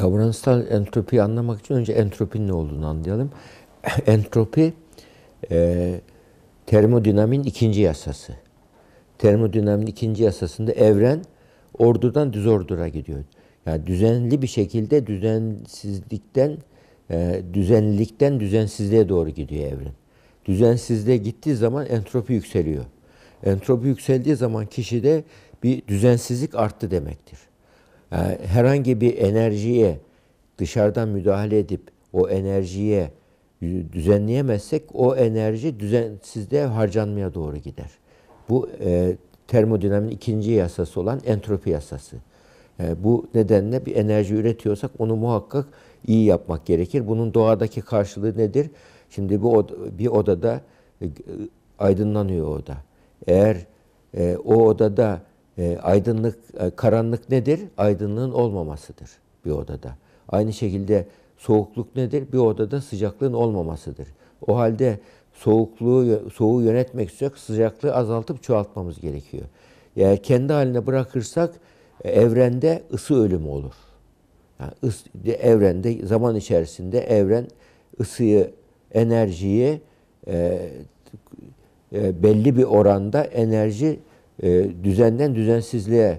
Davranışsal entropiyi anlamak için önce entropinin ne olduğunu anlayalım. Entropi e, termodinamin ikinci yasası. Termodinamin ikinci yasasında evren ordudan düzordura gidiyor. Yani düzenli bir şekilde düzensizlikten e, düzenlilikten düzensizliğe doğru gidiyor evren. Düzensizliğe gittiği zaman entropi yükseliyor. Entropi yükseldiği zaman kişide bir düzensizlik arttı demektir. Ee, herhangi bir enerjiye dışarıdan müdahale edip o enerjiye düzenleyemezsek o enerji düzensizliğe harcanmaya doğru gider. Bu e, termodinamiğin ikinci yasası olan entropi yasası. E, bu nedenle bir enerji üretiyorsak onu muhakkak iyi yapmak gerekir. Bunun doğadaki karşılığı nedir? Şimdi bu bir odada e, aydınlanıyor oda. Eğer e, o odada e, aydınlık, e, karanlık nedir? Aydınlığın olmamasıdır bir odada. Aynı şekilde soğukluk nedir? Bir odada sıcaklığın olmamasıdır. O halde soğukluğu soğuğu yönetmek istiyorsak sıcaklığı azaltıp çoğaltmamız gerekiyor. Yani kendi haline bırakırsak e, evrende ısı ölümü olur. Yani ısı, evrende zaman içerisinde evren ısıyı, enerjiyi e, e, belli bir oranda enerji e, düzenden düzensizliğe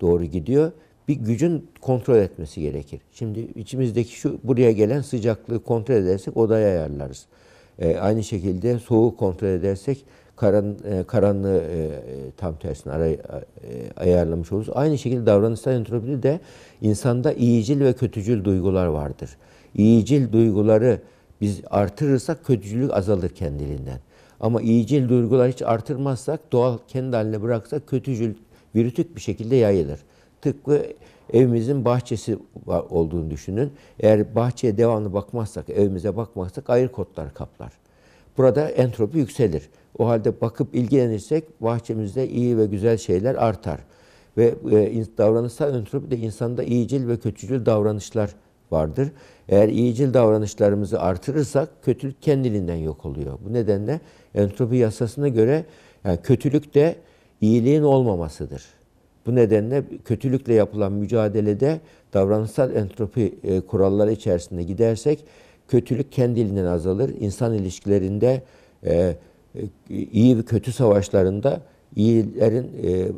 doğru gidiyor. Bir gücün kontrol etmesi gerekir. Şimdi içimizdeki şu buraya gelen sıcaklığı kontrol edersek odaya ayarlarız. E, aynı şekilde soğuğu kontrol edersek karan, e, karanlığı e, tam tersine aray, e, ayarlamış oluruz. Aynı şekilde davranışsal entropide de insanda iyicil ve kötücül duygular vardır. İyicil duyguları biz artırırsak kötücülük azalır kendiliğinden. Ama iyicil duygular hiç artırmazsak, doğal kendi haline bıraksak kötücül, virütük bir şekilde yayılır. Tıpkı evimizin bahçesi olduğunu düşünün. Eğer bahçeye devamlı bakmazsak, evimize bakmazsak ayrı kotlar kaplar. Burada entropi yükselir. O halde bakıp ilgilenirsek bahçemizde iyi ve güzel şeyler artar. Ve e, davranışsal entropi de insanda iyicil ve kötücül davranışlar vardır. Eğer iyicil davranışlarımızı artırırsak kötülük kendiliğinden yok oluyor. Bu nedenle entropi yasasına göre yani kötülük de iyiliğin olmamasıdır. Bu nedenle kötülükle yapılan mücadelede davranışsal entropi e, kuralları içerisinde gidersek kötülük kendiliğinden azalır. İnsan ilişkilerinde e, e iyi ve kötü savaşlarında iyilerin e,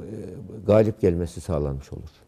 galip gelmesi sağlanmış olur.